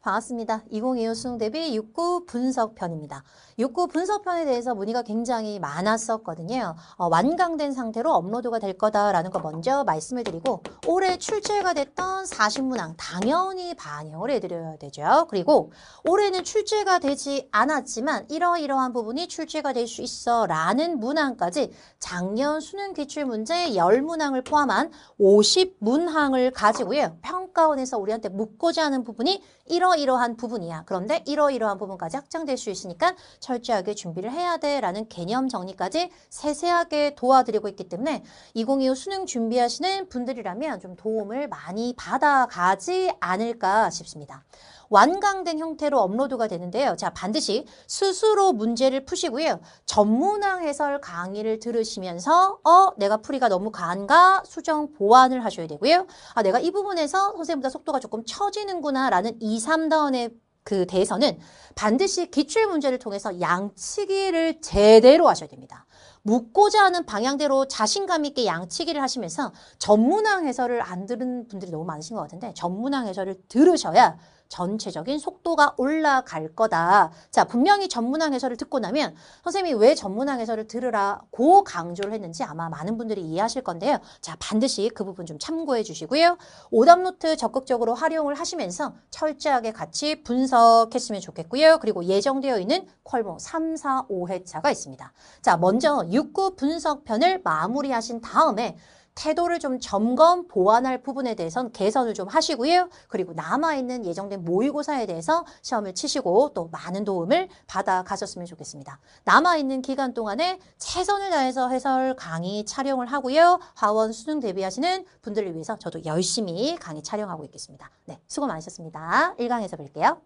반갑습니다. 2025 수능 대비 6구 분석편입니다. 6구 분석편에 대해서 문의가 굉장히 많았었거든요. 어, 완강된 상태로 업로드가 될 거다라는 거 먼저 말씀을 드리고 올해 출제가 됐던 40문항 당연히 반영을 해드려야 되죠. 그리고 올해는 출제가 되지 않았지만 이러이러한 부분이 출제가 될 수 있어 라는 문항까지 작년 수능 기출문제 10문항을 포함한 50문항을 가지고요. 평가원에서 우리한테 묻고자 하는 부분이 이러 이러이러한 부분이야. 그런데 이러이러한 부분까지 확장될 수 있으니까 철저하게 준비를 해야 돼라는 개념 정리까지 세세하게 도와드리고 있기 때문에 2025 수능 준비하시는 분들이라면 좀 도움을 많이 받아가지 않을까 싶습니다. 완강된 형태로 업로드가 되는데요. 자, 반드시 스스로 문제를 푸시고요. 전문화 해설 강의를 들으시면서 어, 내가 풀이가 너무 가한가? 수정 보완을 하셔야 되고요. 아, 내가 이 부분에서 선생님보다 속도가 조금 처지는구나 라는 2, 3 3다원에그 대해서는 반드시 기출 문제를 통해서 양치기를 제대로 하셔야 됩니다. 묻고자 하는 방향대로 자신감 있게 양치기를 하시면서 전문항 해설을 안 들은 분들이 너무 많으신 것 같은데 전문항 해설을 들으셔야 전체적인 속도가 올라갈 거다. 자, 분명히 전문학 해설을 듣고 나면 선생님이 왜 전문학 해설을 들으라 고 강조를 했는지 아마 많은 분들이 이해하실 건데요. 자, 반드시 그 부분 좀 참고해 주시고요. 오답 노트 적극적으로 활용을 하시면서 철저하게 같이 분석했으면 좋겠고요. 그리고 예정되어 있는 퀄모 3, 4, 5회차가 있습니다. 자, 먼저 6구 분석편을 마무리하신 다음에 태도를 좀 점검, 보완할 부분에 대해서는 개선을 좀 하시고요. 그리고 남아있는 예정된 모의고사에 대해서 시험을 치시고 또 많은 도움을 받아 가셨으면 좋겠습니다. 남아있는 기간 동안에 최선을 다해서 해설, 강의, 촬영을 하고요. 화원 수능 대비하시는 분들을 위해서 저도 열심히 강의 촬영하고 있겠습니다. 네, 수고 많으셨습니다. 1강에서 뵐게요.